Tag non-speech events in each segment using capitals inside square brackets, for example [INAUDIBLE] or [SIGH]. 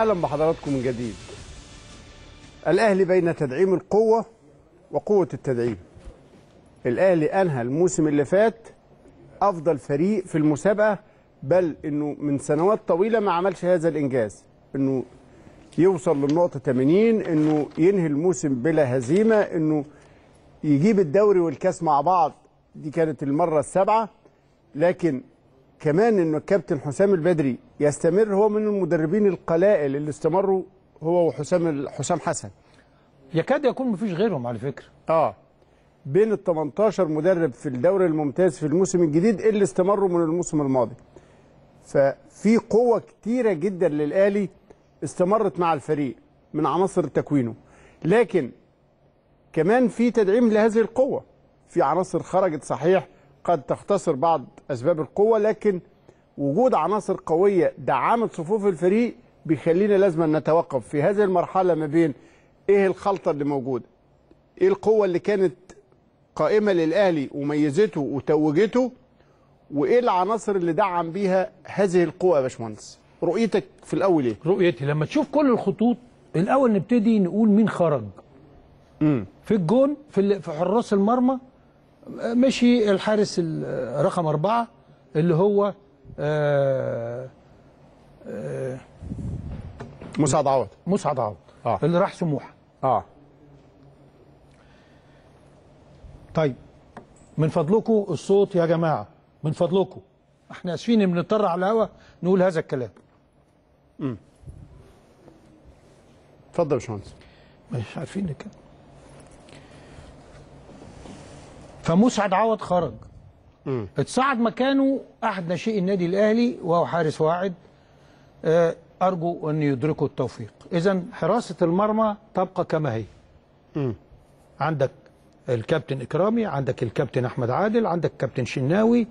اهلا بحضراتكم من جديد الأهلي بين تدعيم القوة وقوة التدعيم الأهلي أنهى الموسم اللي فات أفضل فريق في المسابقة بل أنه من سنوات طويلة ما عملش هذا الإنجاز أنه يوصل للنقطة 80 أنه ينهي الموسم بلا هزيمة أنه يجيب الدوري والكاس مع بعض دي كانت المرة السابعة لكن كمان ان الكابتن حسام البدري يستمر هو من المدربين القلائل اللي استمروا هو وحسام حسام حسن يكاد يكون مفيش غيرهم على فكره اه بين ال 18 مدرب في الدوري الممتاز في الموسم الجديد اللي استمروا من الموسم الماضي ففي قوه كتيره جدا للاهلي استمرت مع الفريق من عناصر تكوينه لكن كمان في تدعيم لهذه القوه في عناصر خرجت صحيح قد تختصر بعض أسباب القوة لكن وجود عناصر قوية دعمت صفوف الفريق بيخلينا لازم نتوقف في هذه المرحلة ما بين إيه الخلطة اللي موجودة إيه القوة اللي كانت قائمة للأهلي وميزته وتوجته وإيه العناصر اللي دعم بيها هذه القوة يا باشمهندس رؤيتك في الأول إيه؟ رؤيتي لما تشوف كل الخطوط الأول نبتدي نقول مين خرج امم في الجون في حراس المرمى مشي الحارس رقم أربعة اللي هو مسعد عوض مسعد عوض آه. اللي راح سموحه اه طيب من فضلكم الصوت يا جماعه من فضلكم احنا اسفين ان بنضطر على الهوا نقول هذا الكلام امم اتفضل يا باشمهندس مش عارفين نتكلم فمسعد عوض خرج اتصعد مكانه أحد ناشئي النادي الأهلي وهو حارس واعد آه، أرجو أن يدركوا التوفيق إذا حراسة المرمى تبقى كما هي م. عندك الكابتن إكرامي عندك الكابتن أحمد عادل عندك الكابتن شناوي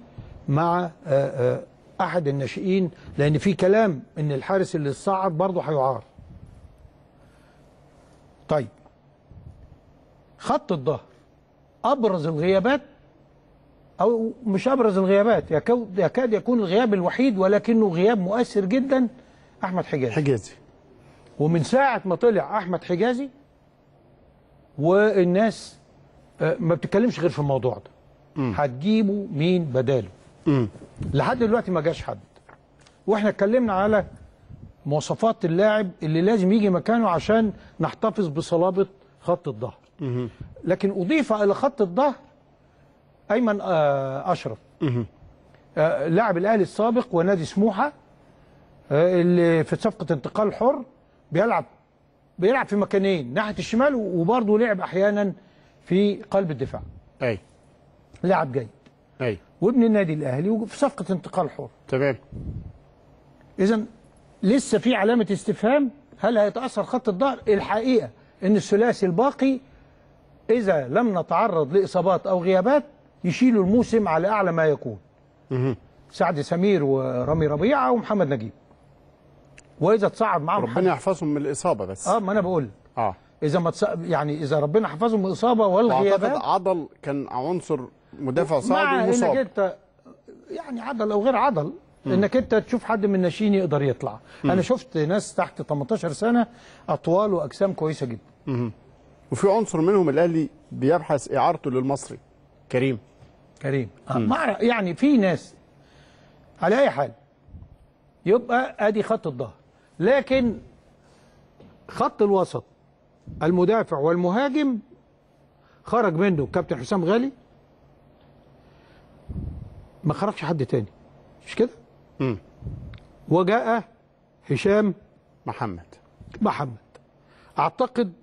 مع آه، آه، أحد الناشئين لأن في كلام أن الحارس اللي اتصعد برضه هيعار طيب خط الظهر أبرز الغيابات أو مش أبرز الغيابات يكاد يكون الغياب الوحيد ولكنه غياب مؤثر جدا أحمد حجازي حجازي ومن ساعة ما طلع أحمد حجازي والناس آه، ما بتتكلمش غير في الموضوع ده هتجيبوا مين بداله م. لحد دلوقتي ما جاش حد واحنا اتكلمنا على مواصفات اللاعب اللي لازم يجي مكانه عشان نحتفظ بصلابه خط الظهر لكن أضيف إلى خط الظهر أيمن آه، أشرف آه، لاعب الأهلي السابق ونادي سموحة آه، اللي في صفقة انتقال حر بيلعب بيلعب في مكانين ناحية الشمال وبرضه لعب أحيانا في قلب الدفاع أي لاعب جيد أي وابن النادي الأهلي وفي صفقة انتقال حر تمام إذا لسه في علامة استفهام هل هيتأثر خط الظهر الحقيقة ان الثلاثي الباقي إذا لم نتعرض لإصابات أو غيابات يشيلوا الموسم على أعلى ما يكون سعد سمير ورامي ربيعة ومحمد نجيب وإذا تصعد معاهم ربنا يحفظهم من الإصابة بس اه ما أنا بقول اه إذا ما تص... يعني إذا ربنا حفظهم من الإصابة والغيابات أعتقد عضل كان عنصر مدافع صعب ومصاب إنك أنت يعني عضل أو غير عضل مم. انك انت تشوف حد من الناشئين يقدر يطلع مم. انا شفت ناس تحت 18 سنه اطوال واجسام كويسه جدا مم. وفي عنصر منهم الاهلي بيبحث اعارته للمصري كريم كريم آه، مع يعني في ناس على اي حال يبقى ادي خط الظهر لكن خط الوسط المدافع والمهاجم خرج منه كابتن حسام غالي ما خرجش حد تاني مش كده وجاء هشام محمد محمد اعتقد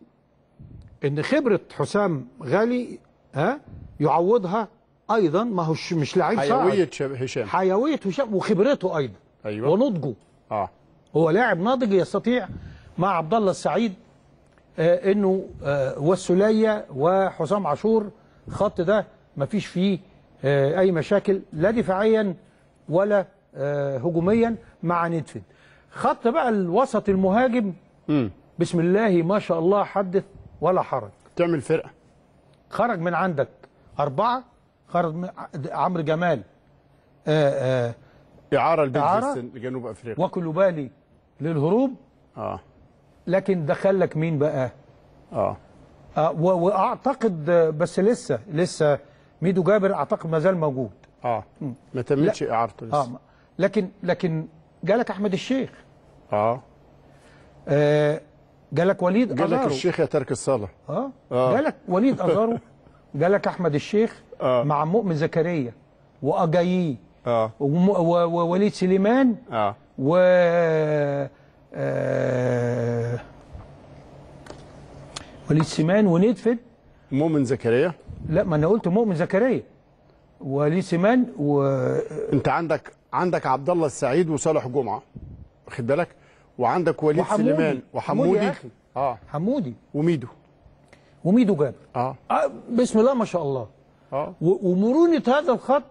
ان خبره حسام غالي ها يعوضها ايضا ما هو مش لعيب صعب حيويه هشام حيويه هشام وخبرته ايضا ايوه ونضجه اه هو لاعب ناضج يستطيع مع عبد الله السعيد آه انه آه والسليه وحسام عاشور الخط ده ما فيش فيه آه اي مشاكل لا دفاعيا ولا آه هجوميا مع نيدفيد خط بقى الوسط المهاجم م. بسم الله ما شاء الله حدث ولا حرج تعمل فرقه خرج من عندك أربعة خرج من عمرو جمال آه، آه، إعارة لبنزيستن لجنوب أفريقيا وكل بالي للهروب آه لكن دخل لك مين بقى؟ آه, آه وأعتقد بس لسه لسه ميدو جابر أعتقد ما زال موجود آه ما تمتش إعارته لسه آه لكن لكن جالك أحمد الشيخ آه, آه جالك وليد أزارو جالك الشيخ يا ترك الصلاة آه. آه. جالك وليد أزارو [LAUGHS] جالك أحمد الشيخ آه. مع مؤمن زكريا واجايي آه. ووليد سليمان آه. و آه، وليد سليمان وندفد مؤمن زكريا لا ما انا قلت مؤمن زكريا وليد سليمان و انت عندك عندك عبد الله السعيد وصالح جمعه واخد بالك وعندك وليد وحمودي. سليمان وحمودي اه حمودي وميدو وميدو جاب آه. اه بسم الله ما شاء الله اه ومرونه هذا الخط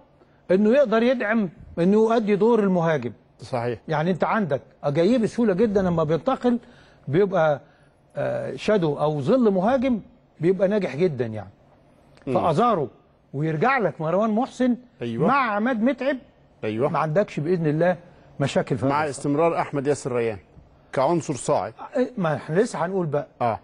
انه يقدر يدعم انه يؤدي دور المهاجم صحيح يعني انت عندك اجايب بسهوله جدا لما بينتقل بيبقى آه، شادو او ظل مهاجم بيبقى ناجح جدا يعني فازاره ويرجع لك مروان محسن أيوة. مع عماد متعب أيوة. ما عندكش باذن الله مشاكل في مع استمرار احمد ياسر ريان كعنصر صاعد إيه، ما احنا لسه هنقول بقى اه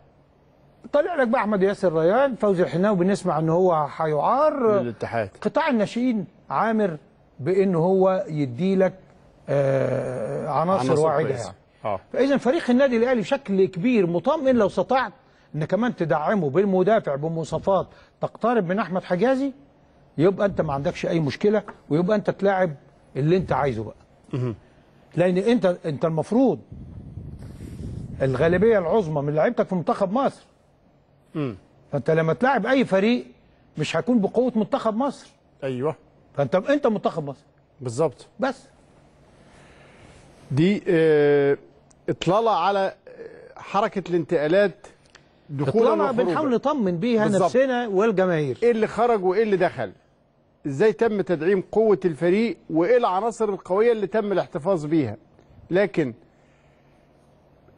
طلع لك بقى احمد ياسر ريان فوزي الحناوي بنسمع ان هو هيعار للاتحاد قطاع الناشئين عامر بان هو يدي لك آه عناصر, عناصر واعده يعني آه. فاذا فريق النادي الاهلي بشكل كبير مطمئن لو استطعت ان كمان تدعمه بالمدافع بمواصفات تقترب من احمد حجازي يبقى انت ما عندكش اي مشكله ويبقى انت تلاعب اللي انت عايزه بقى لان انت انت المفروض الغالبيه العظمى من لعيبتك في منتخب مصر امم فانت لما تلاعب اي فريق مش هيكون بقوه منتخب مصر ايوه فانت انت منتخب مصر بالظبط بس دي اه اطلاله على آه، حركه الانتقالات دخولا بنحاول نطمن بيها بالزبط. نفسنا والجماهير ايه اللي خرج وايه اللي دخل ازاي تم تدعيم قوه الفريق وايه العناصر القويه اللي تم الاحتفاظ بيها لكن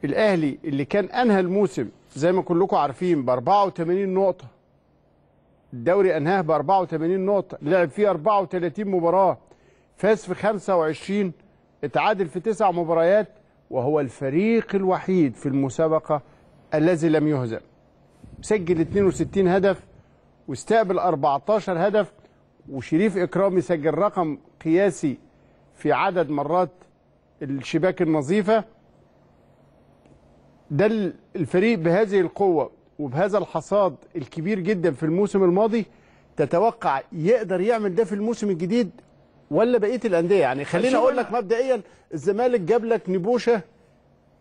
الاهلي اللي كان انهى الموسم زي ما كلكم عارفين ب 84 نقطه الدوري انهاه ب 84 نقطه لعب فيه 34 مباراه فاز في 25 اتعادل في تسع مباريات وهو الفريق الوحيد في المسابقه الذي لم يهزم سجل 62 هدف واستقبل 14 هدف وشريف اكرامي سجل رقم قياسي في عدد مرات الشباك النظيفه ده الفريق بهذه القوة وبهذا الحصاد الكبير جدا في الموسم الماضي تتوقع يقدر يعمل ده في الموسم الجديد ولا بقيه الانديه يعني خليني اقول لك مبدئيا الزمالك جاب لك نبوشه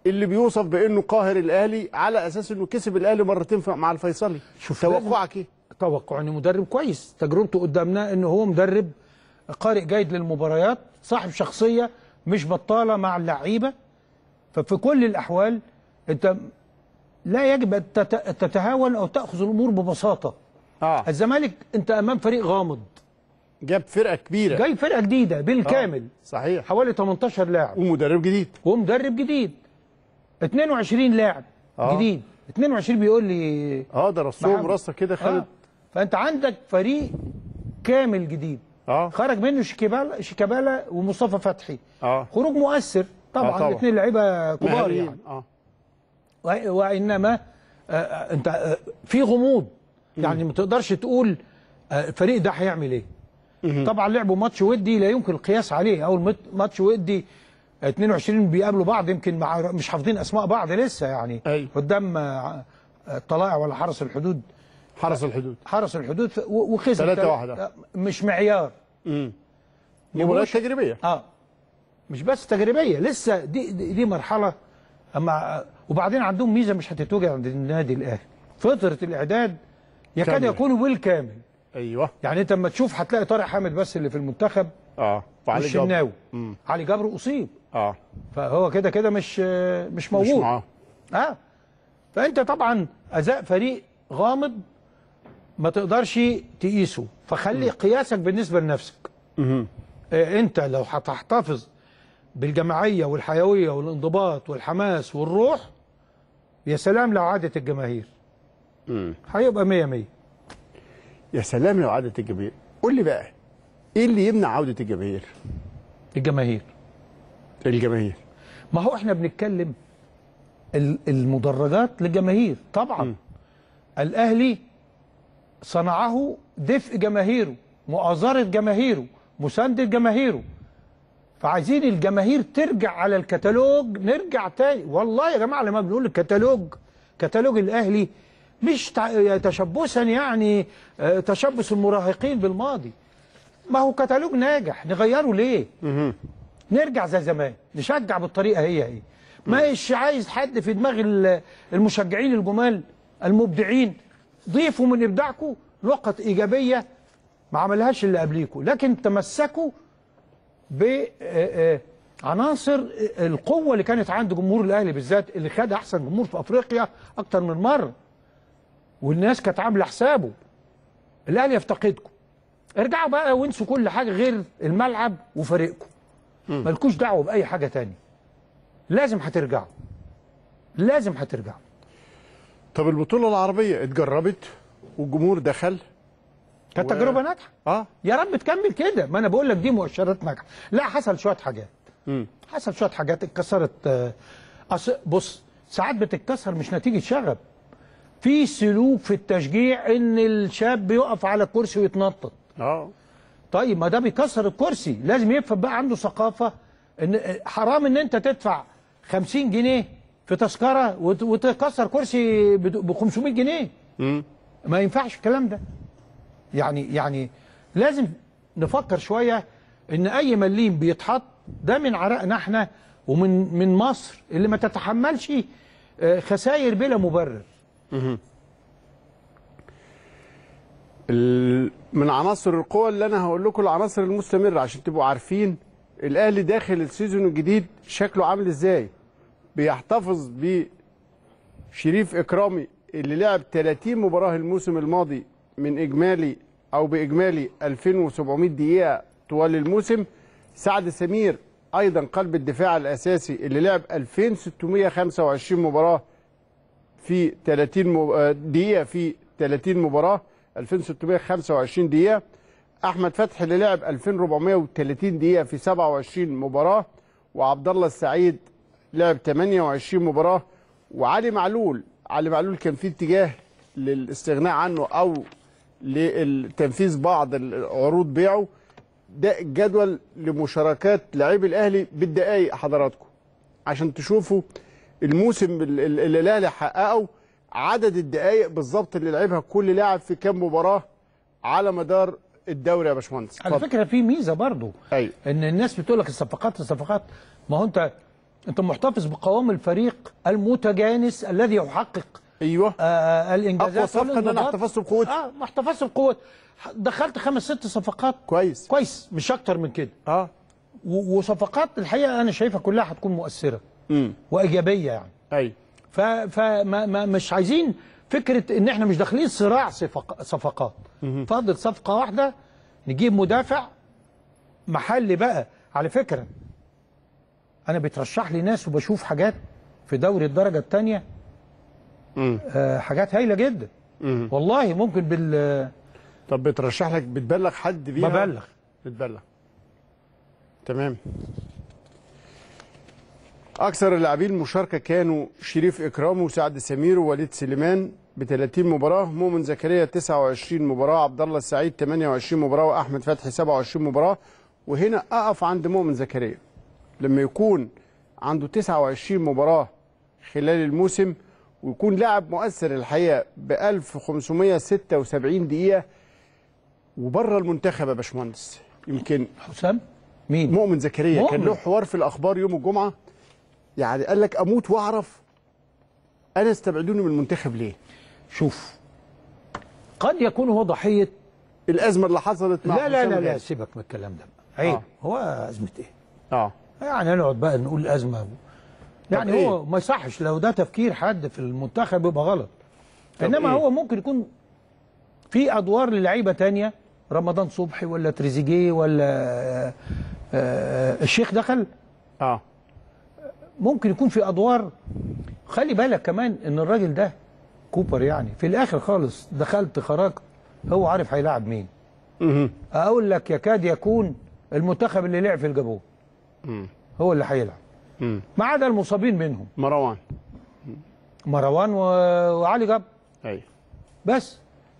اللي بيوصف بانه قاهر الاهلي على اساس انه كسب الاهلي مرتين مع الفيصلي شوف توقعك ايه توقع انه مدرب كويس تجربته قدامنا أنه هو مدرب قارئ جيد للمباريات صاحب شخصيه مش بطاله مع اللعيبه ففي كل الاحوال انت لا يجب ان تتهاون او تاخذ الامور ببساطه اه الزمالك انت امام فريق غامض جاب فرقه كبيره جاي فرقه جديده بالكامل آه. صحيح حوالي 18 لاعب ومدرب جديد ومدرب جديد 22 لاعب آه. جديد 22 بيقول لي اه ده رصهم رصه كده خدت آه. فانت عندك فريق كامل جديد آه. خرج منه شيكابالا شيكابالا ومصطفى فتحي آه. خروج مؤثر طبعا, آه طبعا. الاثنين لعيبه كبار يعني آه. وانما آه، آه، انت آه، في غموض يعني ما تقدرش تقول الفريق ده هيعمل ايه طبعا لعبوا ماتش ودي لا يمكن القياس عليه اول ماتش ودي 22 بيقابلوا بعض يمكن مش حافظين اسماء بعض لسه يعني قدام الطلائع ولا حرس الحدود حرس الحدود حرس الحدود وخسر 3 1 مش معيار امم مباراه تجريبيه اه مش بس تجريبيه لسه دي دي, دي مرحله اما وبعدين عندهم ميزه مش هتتوجد عند النادي الاهلي فتره الاعداد يكاد يكون بالكامل ايوه يعني انت لما تشوف هتلاقي طارق حامد بس اللي في المنتخب اه وعلي جبر علي جبر اصيب اه فهو كده كده مش مش موجود مش معاه اه فانت طبعا اداء فريق غامض ما تقدرش تقيسه فخلي مم. قياسك بالنسبه لنفسك اها انت لو هتحتفظ بالجماعية والحيوية والانضباط والحماس والروح يا سلام لو عادت الجماهير هيبقى مية مية يا سلام لو عادت الجماهير قول لي بقى ايه اللي يمنع عودة الجماهير الجماهير الجماهير ما هو احنا بنتكلم المدرجات للجماهير طبعا م. الاهلي صنعه دفء جماهيره مؤازرة جماهيره مساندة جماهيره فعايزين الجماهير ترجع على الكتالوج نرجع تاني والله يا جماعه لما بنقول الكتالوج كتالوج الاهلي مش تشبثا يعني آه، تشبث المراهقين بالماضي ما هو كتالوج ناجح نغيره ليه نرجع زي زمان نشجع بالطريقه هي هي مش عايز حد في دماغ المشجعين الجمال المبدعين ضيفوا من ابداعكم نقط ايجابيه ما عملهاش اللي قبليكم لكن تمسكوا بعناصر آه، آه، آه، القوة اللي كانت عند جمهور الأهلي بالذات اللي خد أحسن جمهور في أفريقيا أكتر من مرة والناس كانت عاملة حسابه الأهلي يفتقدكم ارجعوا بقى وانسوا كل حاجة غير الملعب وفريقكم مالكوش دعوة بأي حاجة تانية لازم هترجعوا لازم هترجعوا طب البطولة العربية اتجربت والجمهور دخل كانت و... تجربه ناجحه اه يا رب تكمل كده ما انا بقول لك دي مؤشرات ناجحه لا حصل شويه حاجات امم حصل شويه حاجات اتكسرت آه، أص... بص ساعات بتتكسر مش نتيجه شغب في سلوك في التشجيع ان الشاب يقف على الكرسي ويتنطط اه طيب ما ده بيكسر الكرسي لازم يفهم بقى عنده ثقافه ان آه، حرام ان انت تدفع 50 جنيه في تذكره وتكسر كرسي ب 500 جنيه امم ما ينفعش الكلام ده يعني يعني لازم نفكر شوية ان اي مليم بيتحط ده من عرقنا احنا ومن من مصر اللي ما تتحملش آه، خسائر بلا مبرر من عناصر القوة اللي انا هقول لكم العناصر المستمرة عشان تبقوا عارفين الاهلي داخل السيزون الجديد شكله عامل ازاي بيحتفظ بشريف اكرامي اللي لعب 30 مباراة الموسم الماضي من اجمالي أو بإجمالي 2700 دقيقة طوال الموسم سعد سمير أيضا قلب الدفاع الأساسي اللي لعب 2625 مباراة في 30 آه، دقيقة في 30 مباراة 2625 دقيقة أحمد فتحي اللي لعب 2430 دقيقة في 27 مباراة وعبد الله السعيد لعب 28 مباراة وعلي معلول علي معلول كان في اتجاه للاستغناء عنه أو لتنفيذ بعض عروض بيعه ده الجدول لمشاركات لاعبي الاهلي بالدقايق حضراتكم عشان تشوفوا الموسم اللي الاهلي حققه عدد الدقايق بالظبط اللي لعبها كل لاعب في كام مباراه على مدار الدوري يا باشمهندس على فكره في ميزه برضو أيوة. ان الناس بتقول لك الصفقات الصفقات ما هو انت انت محتفظ بقوام الفريق المتجانس الذي يحقق ايوه آه, آه، الانجازات اقوى صفقه ان انا احتفظت بقوتي اه ما احتفظت بقوتي دخلت خمس ست صفقات كويس كويس مش اكتر من كده اه وصفقات الحقيقه انا شايفها كلها هتكون مؤثره امم وايجابيه يعني ايوه ف فما مش عايزين فكره ان احنا مش داخلين صراع صفق صفقات فاضل صفقه واحده نجيب مدافع محلي بقى على فكره انا بيترشح لي ناس وبشوف حاجات في دوري الدرجه الثانيه آه حاجات هايله جدا مم. والله ممكن بال طب بترشح لك بتبلغ حد بيها ببلغ بتبلغ تمام اكثر اللاعبين مشاركه كانوا شريف اكرام وسعد سمير ووليد سليمان ب 30 مباراه مؤمن زكريا 29 مباراه عبد الله السعيد 28 مباراه واحمد فتحي 27 مباراه وهنا اقف عند مؤمن زكريا لما يكون عنده 29 مباراه خلال الموسم ويكون لاعب مؤثر الحقيقه ب 1576 دقيقه وبره المنتخب يا باشمهندس يمكن حسام مين مؤمن زكريا مؤمن. كان له حوار في الاخبار يوم الجمعه يعني قال لك اموت واعرف انا استبعدوني من المنتخب ليه شوف قد يكون هو ضحيه الازمه اللي حصلت مع لا لا لا, لا سيبك من الكلام ده عيب آه. هو ازمه ايه اه يعني هنقعد بقى نقول ازمه يعني هو إيه؟ ما يصحش لو ده تفكير حد في المنتخب يبقى غلط انما إيه؟ هو ممكن يكون في ادوار للعيبه تانية رمضان صبحي ولا تريزيجيه ولا آآ آه، آآ آه، الشيخ دخل اه ممكن يكون في ادوار خلي بالك كمان ان الراجل ده كوبر يعني في الاخر خالص دخلت خرجت هو عارف هيلاعب مين مه. اقول لك يكاد يكون المنتخب اللي لعب في الجابون هو اللي هيلعب ما عدا المصابين منهم مروان مروان و... وعلي جبر ايوه بس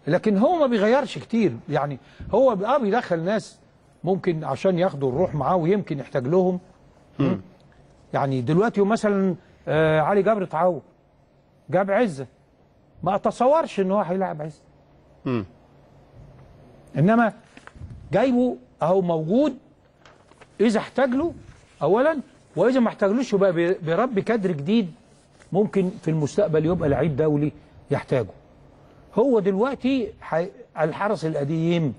لكن هو ما بيغيرش كتير يعني هو اه بيدخل ناس ممكن عشان ياخدوا الروح معاه ويمكن يحتاج لهم مم. يعني دلوقتي مثلا آه علي جبر اتعوض جاب عزه ما اتصورش ان هو هيلاعب عزه مم. انما جايبه اهو موجود اذا احتاج له اولا وإذا ما احتاجلوش يبقى برب كادر جديد ممكن في المستقبل يبقى لعيب دولي يحتاجه هو دلوقتي الحرس القديم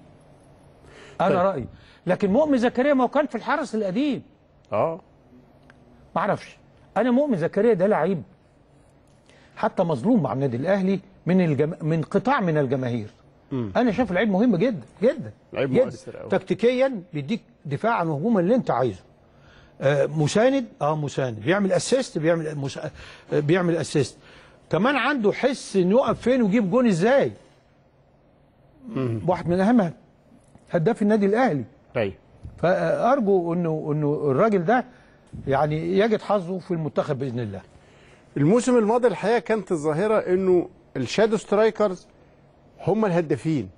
أنا طيب. رأيي لكن مؤمن زكريا ما هو كان في الحرس القديم اه ما اعرفش أنا مؤمن زكريا ده لعيب حتى مظلوم مع النادي الأهلي من الجم... من قطاع من الجماهير م. انا شايف لعيب مهم جدا جدا لعيب مؤثر قوي تكتيكيا بيديك دفاعا وهجوما اللي انت عايزه آه، مساند اه مساند بيعمل اسيست بيعمل مسا... آه، بيعمل اسيست كمان عنده حس انه يقف فين ويجيب جون ازاي واحد من اهم هداف النادي الاهلي ايوه فارجو انه انه الراجل ده يعني يجد حظه في المنتخب باذن الله الموسم الماضي الحقيقه كانت الظاهره انه الشادو سترايكرز هم الهدافين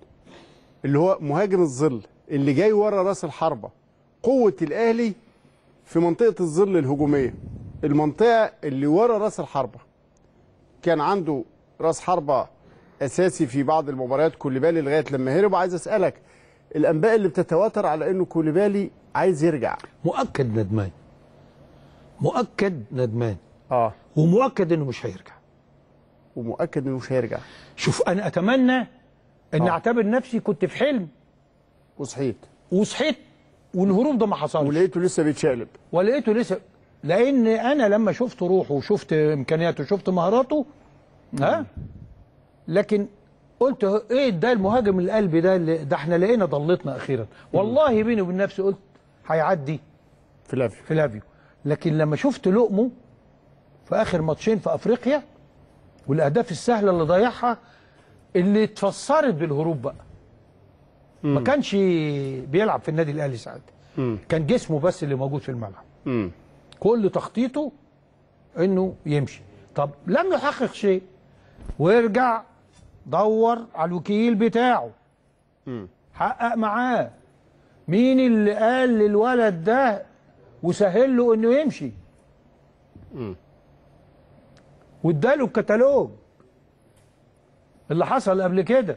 اللي هو مهاجم الظل اللي جاي ورا راس الحربه قوه الاهلي في منطقه الظل الهجوميه المنطقه اللي ورا راس الحربه كان عنده راس حربه اساسي في بعض المباريات كوليبالي لغايه لما هرب عايز اسالك الانباء اللي بتتواتر على انه كوليبالي عايز يرجع مؤكد ندمان مؤكد ندمان اه ومؤكد انه مش هيرجع ومؤكد انه مش هيرجع شوف انا اتمنى ان آه. اعتبر نفسي كنت في حلم وصحيت وصحيت والهروب ده ما حصلش ولقيته لسه بيتشقلب ولقيته لسه لان انا لما شفت روحه وشفت امكانياته وشفت مهاراته ها لكن قلت ايه ده المهاجم القلبي ده اللي ده احنا لقينا ضلتنا اخيرا والله بيني وبين نفسي قلت هيعدي فلافيو فلافيو لكن لما شفت لقمه في اخر ماتشين في افريقيا والاهداف السهله اللي ضيعها اللي اتفسرت بالهروب بقى ما كانش بيلعب في النادي الاهلي ساعتها كان جسمه بس اللي موجود في الملعب مم. كل تخطيطه انه يمشي طب لم يحقق شيء ويرجع دور على الوكيل بتاعه مم. حقق معاه مين اللي قال للولد ده وسهل له انه يمشي واداله الكتالوج اللي حصل قبل كده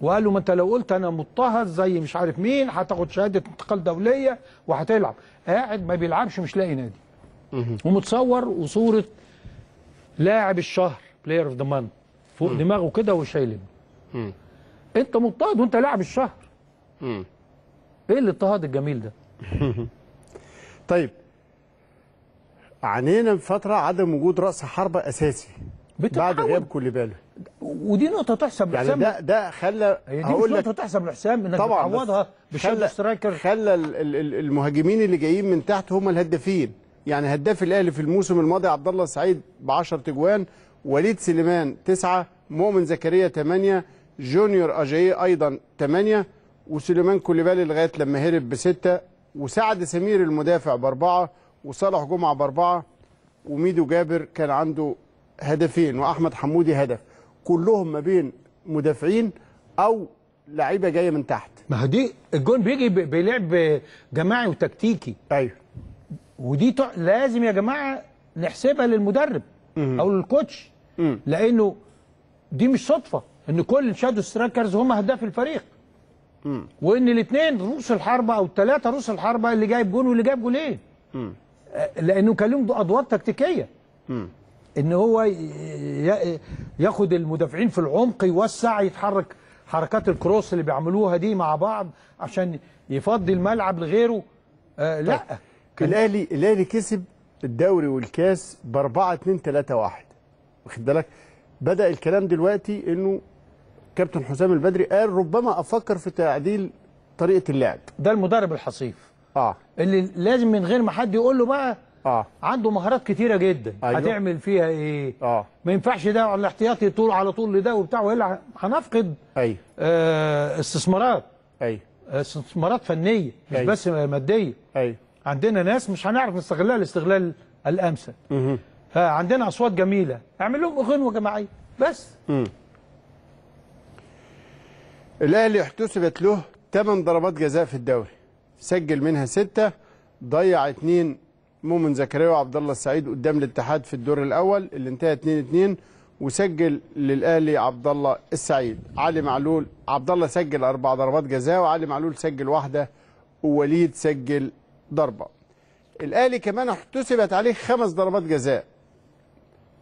وقال له ما انت لو قلت انا مضطهد زي مش عارف مين هتاخد شهاده انتقال دوليه وهتلعب قاعد ما بيلعبش مش لاقي نادي ومتصور وصوره لاعب الشهر بلاير اوف ذا مان فوق دماغه كده وشايل انت مضطهد وانت لاعب الشهر ايه الاضطهاد الجميل ده [LAUGHS] طيب عانينا فتره عدم وجود راس حربه اساسي بعد غياب كوليبالي ودي نقطه تحسب يعني ده ده خلى هقول لك نقطه تحسب لحسام انك تعوضها بشكل سترايكر خلى المهاجمين اللي جايين من تحت هم الهدافين يعني هداف الاهلي في الموسم الماضي عبد الله السعيد ب 10 تجوان وليد سليمان 9 مؤمن زكريا 8 جونيور اجاي ايضا 8 وسليمان كوليبالي لغايه لما هرب بسته وسعد سمير المدافع باربعه وصالح جمعه باربعه وميدو جابر كان عنده هدفين واحمد حمودي هدف كلهم ما بين مدافعين او لعيبه جايه من تحت ما هو دي الجون بيجي بلعب جماعي وتكتيكي ايوه ودي لازم يا جماعه نحسبها للمدرب مم. او للكوتش مم. لانه دي مش صدفه ان كل الشادو سترايكرز هم اهداف الفريق مم. وان الاثنين رؤوس الحربه او الثلاثه رؤوس الحربه اللي جايب جون واللي جايب جولين لانه كان لهم ادوار تكتيكيه ان هو ياخد المدافعين في العمق يوسع يتحرك حركات الكروس اللي بيعملوها دي مع بعض عشان يفضي الملعب لغيره آه طيب، لا طيب. الاهلي الاهلي كسب الدوري والكاس ب 4 2 3 1 واخد بالك بدا الكلام دلوقتي انه كابتن حسام البدري قال ربما افكر في تعديل طريقه اللعب ده المدرب الحصيف اه اللي لازم من غير ما حد يقول له بقى اه عنده مهارات كتيره جدا أيوه. هتعمل فيها ايه اه ما ينفعش ده على الاحتياطي طول على طول لده وبتاع والا هنفقد ايوه آه استثمارات ايوه استثمارات فنيه مش أيوه. بس ماديه ايوه عندنا ناس مش هنعرف نستغلها الاستغلال الامثل فعندنا آه، اصوات جميله اعمل لهم غنوه جماعيه بس الاهلي احتسبت له 8 ضربات جزاء في الدوري سجل منها 6 ضيع 2 مؤمن زكريا وعبد الله السعيد قدام الاتحاد في الدور الاول اللي انتهى 2 2 وسجل للاهلي عبد الله السعيد علي معلول عبد الله سجل اربع ضربات جزاء وعلي معلول سجل واحده ووليد سجل ضربه الاهلي كمان احتسبت عليه خمس ضربات جزاء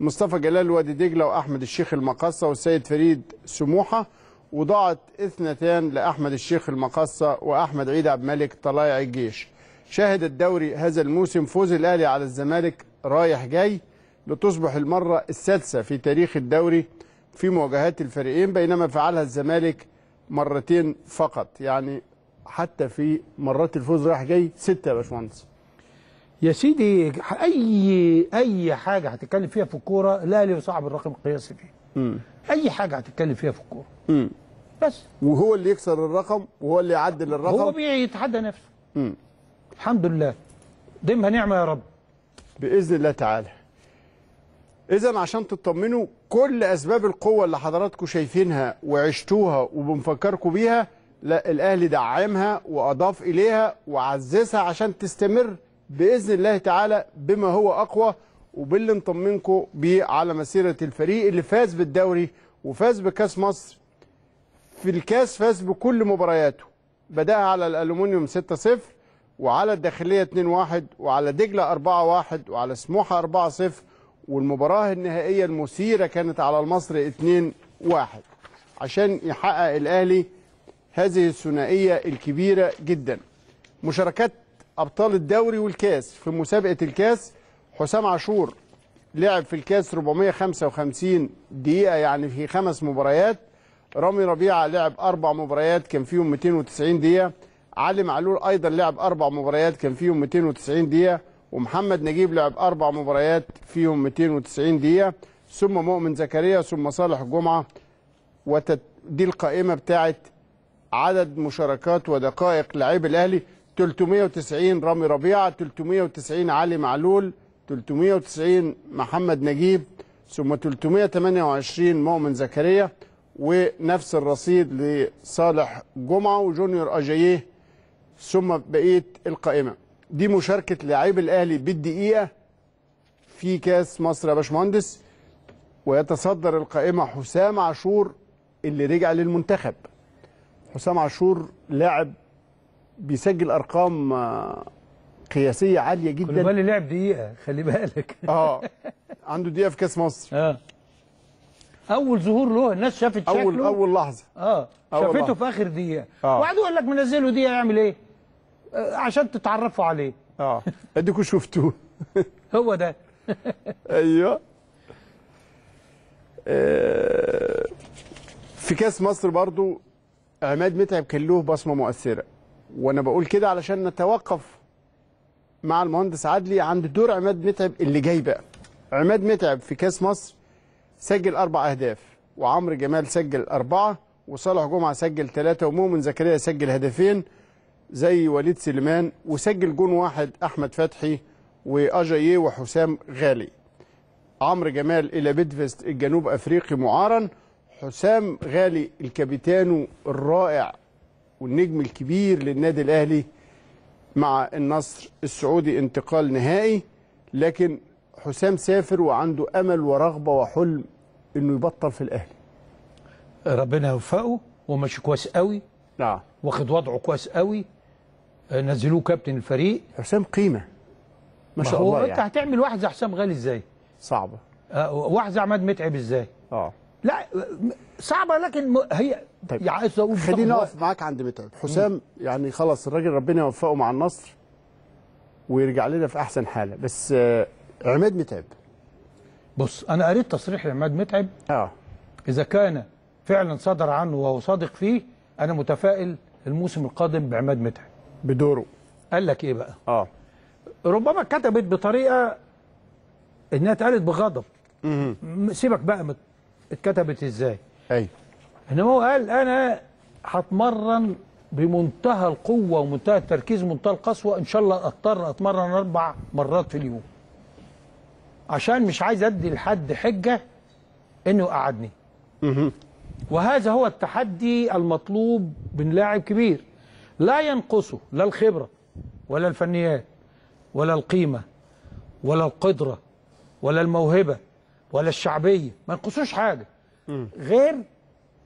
مصطفى جلال وادي دجله واحمد الشيخ المقصه والسيد فريد سموحه وضاعت اثنتان لاحمد الشيخ المقصه واحمد عيد عبد الملك طلائع الجيش شاهد الدوري هذا الموسم فوز الاهلي على الزمالك رايح جاي لتصبح المره السادسه في تاريخ الدوري في مواجهات الفريقين بينما فعلها الزمالك مرتين فقط يعني حتى في مرات الفوز رايح جاي سته يا باشمهندس يا سيدي اي اي حاجه هتتكلم فيها في الكوره الاهلي صعب الرقم القياسي فيه م. اي حاجه هتتكلم فيها في الكوره بس وهو اللي يكسر الرقم وهو اللي يعدل الرقم هو بيتحدى نفسه مم. الحمد لله ديمها نعمة يا رب بإذن الله تعالى إذا عشان تطمنوا كل أسباب القوة اللي حضراتكم شايفينها وعشتوها وبنفكركم بيها لا الأهلي دعمها وأضاف إليها وعززها عشان تستمر بإذن الله تعالى بما هو أقوى وباللي نطمنكم بيه على مسيرة الفريق اللي فاز بالدوري وفاز بكاس مصر في الكاس فاز بكل مبارياته بدأها على الألومنيوم 6-0 وعلى الداخلية 2-1 وعلى دجلة 4-1 وعلى سموحة 4-0 والمباراة النهائية المثيرة كانت على المصري 2-1 عشان يحقق الأهلي هذه الثنائية الكبيرة جدا مشاركات أبطال الدوري والكاس في مسابقة الكاس حسام عاشور لعب في الكاس 455 دقيقة يعني في خمس مباريات رامي ربيعة لعب أربع مباريات كان فيهم 290 دقيقة علي معلول ايضا لعب اربع مباريات كان فيهم 290 دقيقه ومحمد نجيب لعب اربع مباريات فيهم 290 دقيقه ثم مؤمن زكريا ثم صالح جمعه ودي القائمه بتاعه عدد مشاركات ودقائق لعيب الاهلي 390 رامي ربيعه 390 علي معلول 390 محمد نجيب ثم 328 مؤمن زكريا ونفس الرصيد لصالح جمعه وجونيور اجاييه ثم بقيه القائمه دي مشاركه لاعيب الاهلي بالدقيقه في كاس مصر يا باشمهندس ويتصدر القائمه حسام عاشور اللي رجع للمنتخب حسام عاشور لاعب بيسجل ارقام آه، قياسيه عاليه جدا خلي بالك لعب دقيقه خلي بالك [LAUGHS] اه عنده دقيقه في كاس مصر اه اول ظهور له الناس شافت شكله اول اول لحظه اه شافته في اخر دقيقه آه. وقعدوا يقول لك منزله دقيقه يعمل ايه آه، عشان تتعرفوا عليه اه اديكوا شفتوه [LAUGHS] هو ده ايوه آه، في كاس مصر برضو عماد متعب كان له بصمه مؤثره وانا بقول كده علشان نتوقف مع المهندس عدلي عند دور عماد متعب اللي جاي بقى عماد متعب في كاس مصر سجل اربع اهداف وعمرو جمال سجل اربعه وصالح جمعه سجل ثلاثه ومؤمن زكريا سجل هدفين زي وليد سليمان وسجل جون واحد احمد فتحي واجاييه وحسام غالي عمرو جمال الى بيدفست الجنوب افريقي معارا حسام غالي الكابيتانو الرائع والنجم الكبير للنادي الاهلي مع النصر السعودي انتقال نهائي لكن حسام سافر وعنده امل ورغبه وحلم انه يبطل في الاهلي ربنا يوفقه وماشي كويس قوي نعم واخد وضعه كويس قوي نزلوه كابتن الفريق حسام قيمه ما شاء الله يعني انت هتعمل واحد زي حسام غالي ازاي صعبه أه واحد زي عماد متعب ازاي اه لا صعبه لكن هي طيب يعني عايز اقول خلينا نقف معاك عند متعب حسام مم. يعني خلاص الراجل ربنا يوفقه مع النصر ويرجع لنا في احسن حاله بس آه عماد متعب بص انا قريت تصريح عماد متعب اه اذا كان فعلا صدر عنه وهو صادق فيه انا متفائل الموسم القادم بعماد متعب بدوره قال لك ايه بقى اه ربما كتبت بطريقه انها اتقالت بغضب سيبك بقى اتكتبت ازاي ايوه انما هو قال انا هتمرن بمنتهى القوه ومنتهى التركيز ومنتهى القسوه ان شاء الله اضطر اتمرن اربع مرات في اليوم عشان مش عايز ادي لحد حجه انه قعدني وهذا هو التحدي المطلوب من لاعب كبير لا ينقصه لا الخبرة ولا الفنيات ولا القيمة ولا القدرة ولا الموهبة ولا الشعبية ما ينقصوش حاجة غير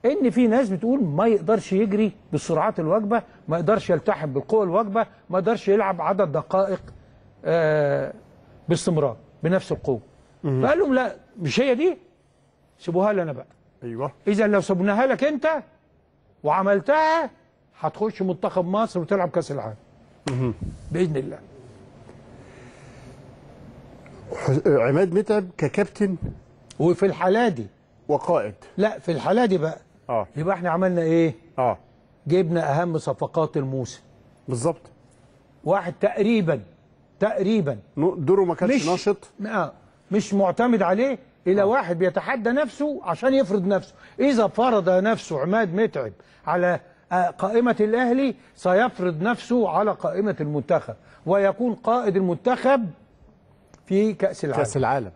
ان في ناس بتقول ما يقدرش يجري بسرعات الوجبة ما يقدرش يلتحم بالقوة الوجبة ما يقدرش يلعب عدد دقائق آه، باستمرار بنفس القوة فقال لهم لا مش هي دي سيبوها لنا بقى ايوه اذا لو سبناها لك انت وعملتها هتخش منتخب مصر وتلعب كاس العالم باذن الله عماد متعب ككابتن وفي الحاله دي وقائد لا في الحاله دي بقى اه يبقى احنا عملنا ايه اه جبنا اهم صفقات الموسم بالظبط واحد تقريبا تقريبا دوره ما كانش ناشط اه مش معتمد عليه الى آه. واحد بيتحدى نفسه عشان يفرض نفسه اذا فرض نفسه عماد متعب على قائمة الأهلي سيفرض نفسه على قائمة المنتخب ويكون قائد المنتخب في كأس العالم كأس العالم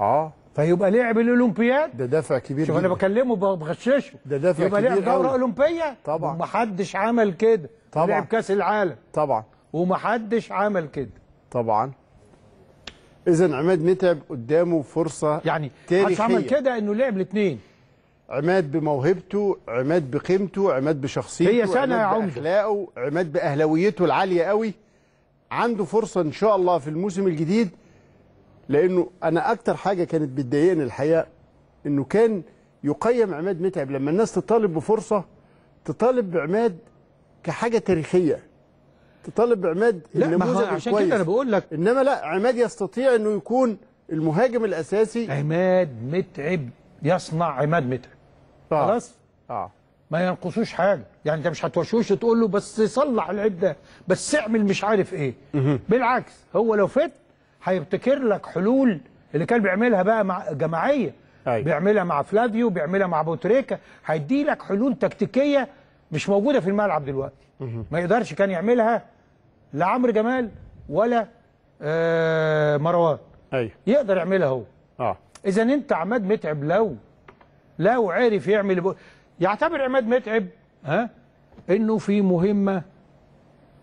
اه فيبقى لعب الاولمبياد ده دافع كبير شوف انا بكلمه بغششه ده دافع يبقى كبير يبقى لعب دوره اولمبيه طبعا ومحدش عمل كده طبعا لعب كاس العالم طبعا ومحدش عمل كده طبعا اذا عماد متعب قدامه فرصه يعني تاريخيه عمل كده انه لعب الاثنين عماد بموهبته عماد بقيمته عماد بشخصيته هي سنة يا عمد. بأخلاقه عماد بأهلويته العالية قوي عنده فرصة إن شاء الله في الموسم الجديد لأنه أنا أكتر حاجة كانت بتضايقني الحقيقة إنه كان يقيم عماد متعب لما الناس تطالب بفرصة تطالب بعماد كحاجة تاريخية تطالب بعماد النموذج عشان كويس. كده أنا بقول لك إنما لا عماد يستطيع إنه يكون المهاجم الأساسي عماد متعب يصنع عماد متعب آه. خلاص اه ما ينقصوش حاجه يعني انت مش هتوشوش تقول له بس صلح العيب ده بس اعمل مش عارف ايه بالعكس هو لو فت هيبتكر لك حلول اللي كان بيعملها بقى مع جماعيه أيوة. بيعملها مع فلافيو بيعملها مع بوتريكا هيدي لك حلول تكتيكيه مش موجوده في الملعب دلوقتي ما يقدرش كان يعملها لا عمرو جمال ولا آه مروان أيوة. يقدر يعملها هو اه اذا انت عماد متعب لو لو عرف يعمل يعتبر عماد متعب ها انه في مهمه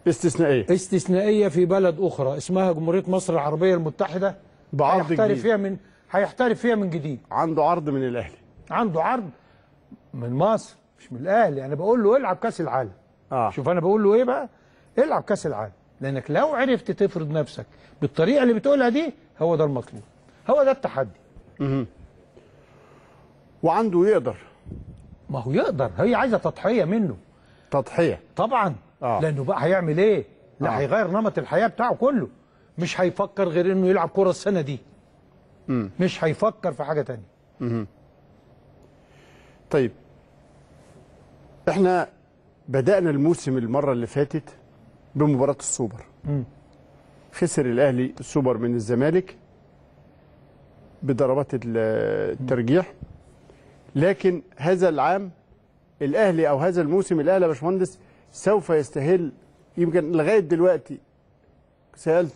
استثنائيه استثنائيه في بلد اخرى اسمها جمهوريه مصر العربيه المتحده بعرض جديد فيها من هيحترف فيها من جديد عنده عرض من الاهلي عنده عرض من مصر مش من الاهلي انا بقول له العب كاس العالم آه. شوف انا بقول له ايه بقى العب كاس العالم لانك لو عرفت تفرض نفسك بالطريقه اللي بتقولها دي هو ده المطلوب هو ده التحدي وعنده يقدر ما هو يقدر هي عايزه تضحيه منه تضحيه طبعا آه. لانه بقى هيعمل ايه لا آه. هيغير نمط الحياه بتاعه كله مش هيفكر غير انه يلعب كوره السنه دي م. مش هيفكر في حاجه تانية م. طيب احنا بدانا الموسم المره اللي فاتت بمباراه السوبر م. خسر الاهلي السوبر من الزمالك بضربات الترجيح م. لكن هذا العام الاهلي او هذا الموسم الاهلي يا باشمهندس سوف يستهل يمكن لغايه دلوقتي سالت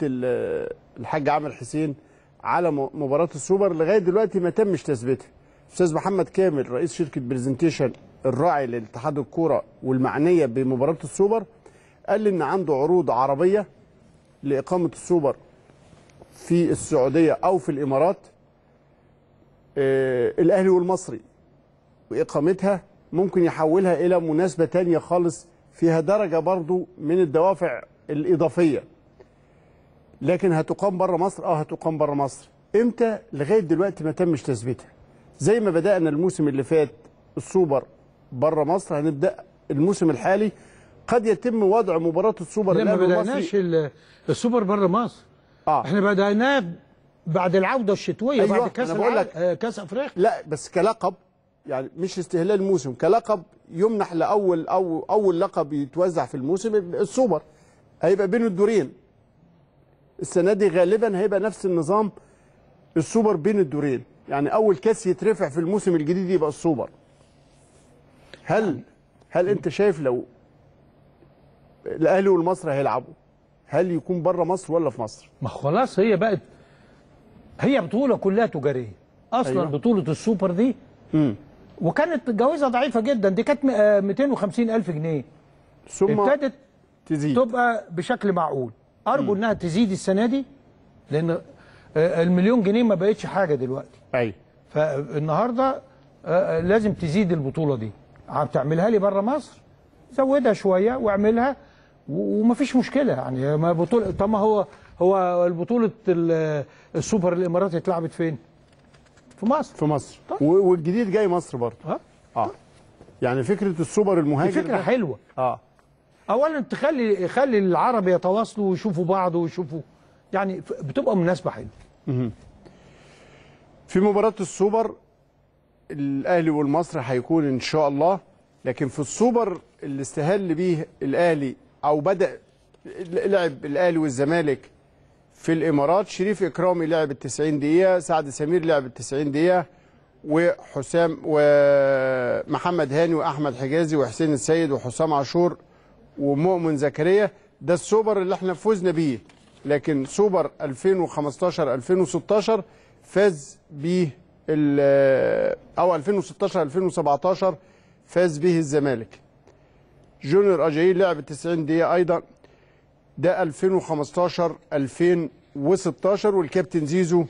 الحاج عامر حسين على مباراه السوبر لغايه دلوقتي ما تمش تثبيتها استاذ محمد كامل رئيس شركه برزنتيشن الراعي لاتحاد الكوره والمعنيه بمباراه السوبر قال لي ان عنده عروض عربيه لاقامه السوبر في السعوديه او في الامارات آه الاهلي والمصري وإقامتها ممكن يحولها إلى مناسبة تانية خالص فيها درجة برضو من الدوافع الإضافية لكن هتقام بره مصر اه هتقام بره مصر امتى لغايه دلوقتي ما تمش تثبيتها زي ما بدانا الموسم اللي فات السوبر بره مصر هنبدا الموسم الحالي قد يتم وضع مباراه السوبر لا ما بداناش السوبر بره مصر آه. احنا بداناه بعد العوده الشتويه أيوة بعد كاس أنا بقول لك كاس افريقيا لا بس كلقب يعني مش استهلال موسم كلقب يمنح لاول او اول لقب يتوزع في الموسم السوبر هيبقى بين الدورين السنه دي غالبا هيبقى نفس النظام السوبر بين الدورين يعني اول كاس يترفع في الموسم الجديد يبقى السوبر هل هل انت شايف لو الاهلي والمصري هيلعبوا هل يكون بره مصر ولا في مصر ما خلاص هي بقت هي بطوله كلها تجاريه اصلا أيوة. بطوله السوبر دي مم. وكانت الجوائزه ضعيفه جدا دي كانت 250 آه، الف جنيه ثم ابتدت تزيد تبقى بشكل معقول ارجو مم. انها تزيد السنه دي لان آه، المليون جنيه ما بقتش حاجه دلوقتي ايوه فالنهارده آه، لازم تزيد البطوله دي عم تعملها لي بره مصر زودها شويه واعملها ومفيش مشكله يعني ما بطوله طب ما هو هو البطوله السوبر الامارات اتلعبت فين؟ في مصر في مصر طيب. والجديد جاي مصر برضه اه اه يعني فكره السوبر المهاجر دي فكره حلوه اه اولا تخلي يخلي العرب يتواصلوا ويشوفوا بعض ويشوفوا يعني بتبقى مناسبه حلوه في مباراه السوبر الاهلي والمصري هيكون ان شاء الله لكن في السوبر اللي استهل بيه الاهلي او بدا لعب الاهلي والزمالك في الامارات شريف اكرامي لعب ال 90 دقيقه سعد سمير لعب ال 90 دقيقه وحسام ومحمد هاني واحمد حجازي وحسين السيد وحسام عاشور ومؤمن زكريا ده السوبر اللي احنا فزنا بيه لكن سوبر 2015 2016 فاز بيه او 2016 2017 فاز به الزمالك جونيور اجايل لعب 90 دقيقه ايضا ده 2015 2016 والكابتن زيزو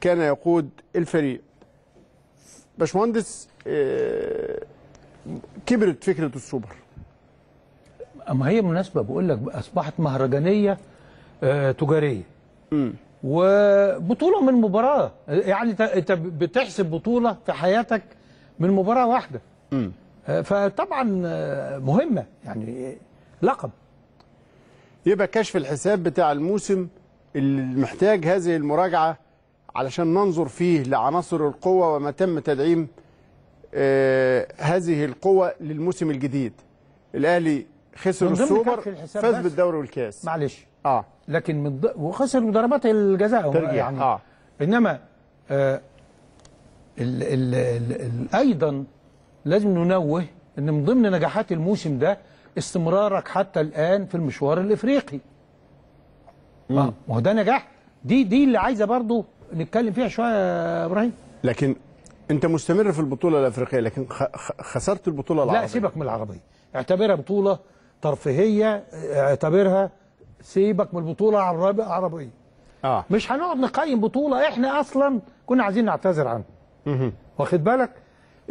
كان يقود الفريق باشمهندس آه، كبرت فكره السوبر اما هي مناسبه بقول لك اصبحت مهرجانيه آه، تجاريه م. وبطوله من مباراه يعني انت بتحسب بطوله في حياتك من مباراه واحده م. آه، فطبعا مهمه يعني لقب يبقى كشف الحساب بتاع الموسم اللي محتاج هذه المراجعة علشان ننظر فيه لعناصر القوة وما تم تدعيم آه، هذه القوة للموسم الجديد الأهلي خسر السوبر فاز بالدوري والكاس معلش اه لكن من ض... وخسر ضربات الجزاء يعني اه انما آه ال... ال... ال... ال... ايضا لازم ننوه ان من ضمن نجاحات الموسم ده استمرارك حتى الآن في المشوار الإفريقي آه، ما هو ده نجاح دي دي اللي عايزة برضو نتكلم فيها شوية يا إبراهيم لكن أنت مستمر في البطولة الأفريقية لكن خسرت البطولة العربية لا سيبك من العربية اعتبرها بطولة ترفيهية اعتبرها سيبك من البطولة العربية آه. مش هنقعد نقيم بطولة احنا أصلا كنا عايزين نعتذر عنها واخد بالك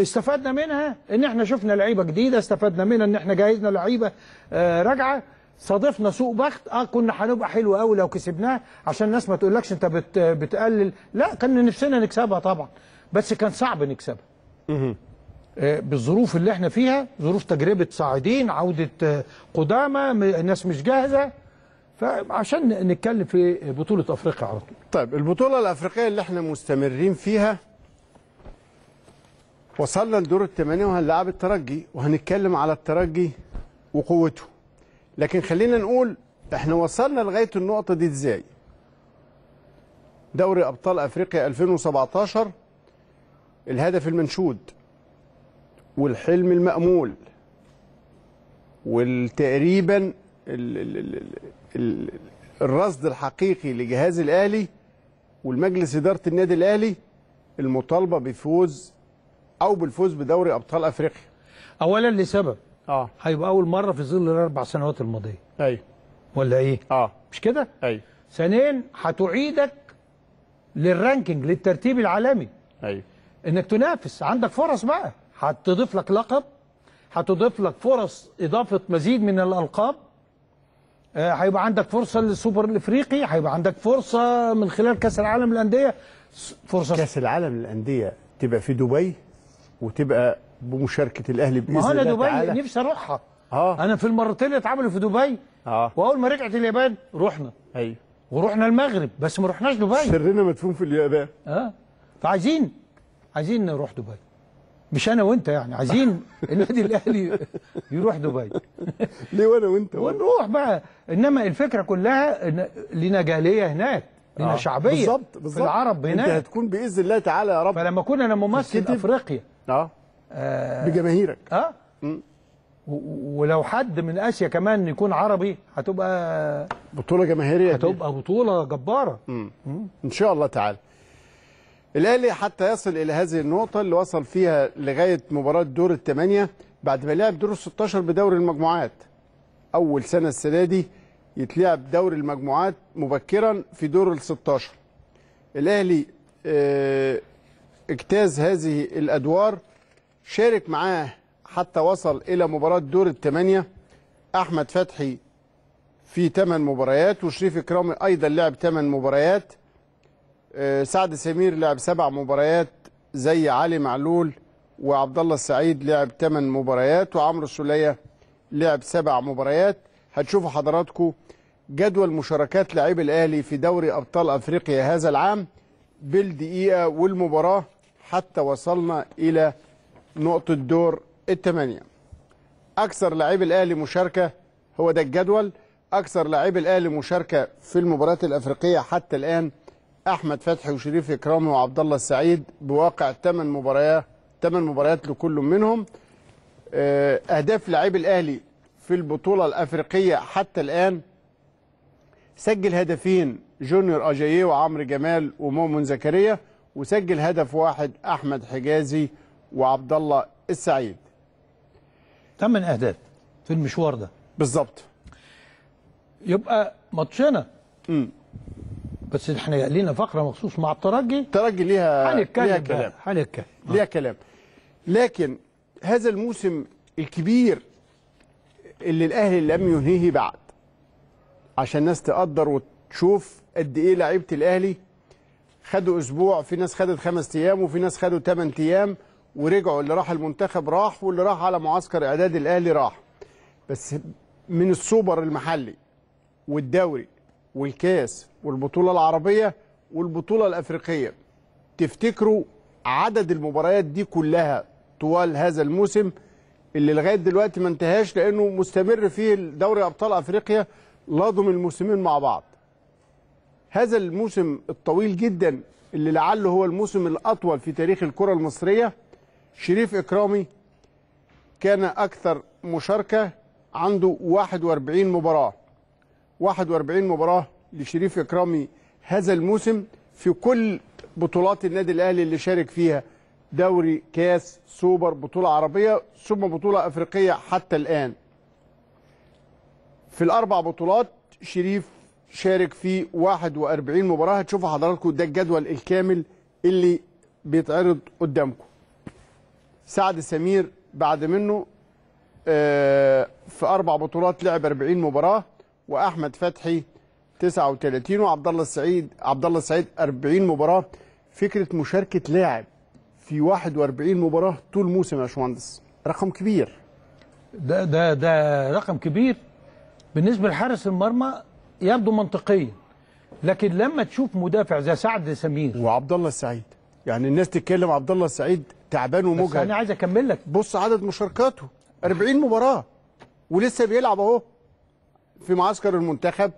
استفدنا منها ان احنا شفنا لعيبه جديده استفدنا منها ان احنا جهزنا لعيبه آه، راجعه صادفنا سوء بخت اه كنا هنبقى حلو قوي لو كسبناه عشان الناس ما تقولكش انت بت بتقلل لا كان نفسنا نكسبها طبعا بس كان صعب نكسبها آه، بالظروف اللي احنا فيها ظروف تجربه صاعدين عوده آه، قدامى الناس مش جاهزه فعشان نتكلم في بطوله افريقيا على طول طيب البطوله الافريقيه اللي احنا مستمرين فيها وصلنا لدور الثمانية وهنلعب الترجي وهنتكلم على الترجي وقوته لكن خلينا نقول احنا وصلنا لغاية النقطة دي ازاي دوري أبطال أفريقيا 2017 الهدف المنشود والحلم المأمول والتقريبا الرصد الحقيقي لجهاز الأهلي والمجلس إدارة النادي الأهلي المطالبة بفوز او بالفوز بدوري ابطال افريقيا اولا لسبب اه هيبقى اول مره في ظل الاربع سنوات الماضيه ايوه ولا ايه اه مش كده ايوه ثانيا هتعيدك للرانكينج للترتيب العالمي ايوه انك تنافس عندك فرص بقى هتضيف لك لقب هتضيف لك فرص اضافه مزيد من الالقاب آه، هيبقى آه عندك فرصه للسوبر الافريقي هيبقى عندك فرصه من خلال كاس العالم للانديه فرصه كاس العالم للانديه تبقى في دبي وتبقى بمشاركه الاهلي باذن الله ما انا دبي نفسي اروحها اه انا في المرتين اللي اتعملوا في دبي اه واول ما رجعت اليابان رحنا ايوه ورحنا المغرب بس ما رحناش دبي سرنا مدفون في اليابان اه فعايزين عايزين نروح دبي مش انا وانت يعني عايزين [LAUGHS] النادي الاهلي يروح دبي ليه وانا وانت ونروح بقى انما الفكره كلها إن لينا جاليه هناك لينا آه. شعبيه بالظبط بالظبط العرب هناك انت هتكون باذن الله تعالى يا رب فلما كنا انا ممثل افريقيا آه. اه, بجماهيرك اه ولو حد من اسيا كمان يكون عربي هتبقى بطوله جماهيريه هتبقى بطوله جباره ان شاء الله تعالى الاهلي حتى يصل الى هذه النقطه اللي وصل فيها لغايه مباراه دور الثمانيه بعد ما لعب دور ال 16 بدوري المجموعات اول سنه السنه دي يتلعب دوري المجموعات مبكرا في دور ال 16 الاهلي آه، اجتاز هذه الأدوار شارك معاه حتى وصل إلى مباراة دور الثمانية أحمد فتحي في 8 مباريات وشريف إكرامي أيضا لعب 8 مباريات آه، سعد سمير لعب 7 مباريات زي علي معلول وعبد الله السعيد لعب 8 مباريات وعمرو السوليه لعب 7 مباريات هتشوفوا حضراتكم جدول مشاركات لاعبي الاهلي في دوري ابطال افريقيا هذا العام بالدقيقة والمباراة حتى وصلنا إلى نقطة دور الثمانية أكثر لاعب الأهلي مشاركة هو ده الجدول أكثر لاعب الأهلي مشاركة في المباريات الأفريقية حتى الآن أحمد فتحي وشريف إكرامي وعبد الله السعيد بواقع 8 مباريات 8 مباريات لكل منهم آه، أهداف لاعب الأهلي في البطولة الأفريقية حتى الآن سجل هدفين جونيور اجاييه وعمرو جمال ومؤمن زكريا وسجل هدف واحد احمد حجازي وعبد الله السعيد ثمان اهداف في المشوار ده بالظبط يبقى ماتشنا امم بس احنا لينا فقره مخصوص مع الترجي الترجي ليها ليها كلام هنتكلم ليها كلام لكن هذا الموسم الكبير اللي الاهلي لم ينهيه بعد عشان الناس تقدر وت شوف قد ايه لعيبه الاهلي خدوا اسبوع في ناس خدت خمس ايام وفي ناس خدوا ثمان ايام ورجعوا اللي راح المنتخب راح واللي راح على معسكر اعداد الاهلي راح بس من السوبر المحلي والدوري والكاس والبطوله العربيه والبطوله الافريقيه تفتكروا عدد المباريات دي كلها طوال هذا الموسم اللي لغايه دلوقتي ما انتهاش لانه مستمر فيه دوري ابطال افريقيا لاضم الموسمين مع بعض هذا الموسم الطويل جدا اللي لعله هو الموسم الأطول في تاريخ الكرة المصرية شريف إكرامي كان أكثر مشاركة عنده 41 مباراة 41 مباراة لشريف إكرامي هذا الموسم في كل بطولات النادي الأهلي اللي شارك فيها دوري كاس سوبر بطولة عربية ثم بطولة أفريقية حتى الآن في الأربع بطولات شريف شارك في 41 مباراه هتشوفوا حضراتكم ده الجدول الكامل اللي بيتعرض قدامكم سعد سمير بعد منه آه، في اربع بطولات لعب 40 مباراه واحمد فتحي 39 وعبد الله السعيد عبد الله السعيد 40 مباراه فكره مشاركه لاعب في 41 مباراه طول موسم يا باشمهندس رقم كبير ده ده ده رقم كبير بالنسبه لحارس المرمى يبدو منطقيا لكن لما تشوف مدافع زي سعد سمير وعبد الله السعيد يعني الناس تتكلم عبد الله السعيد تعبان ومجهد بس انا عايز اكمل لك بص عدد مشاركاته 40 مباراه ولسه بيلعب اهو في معسكر المنتخب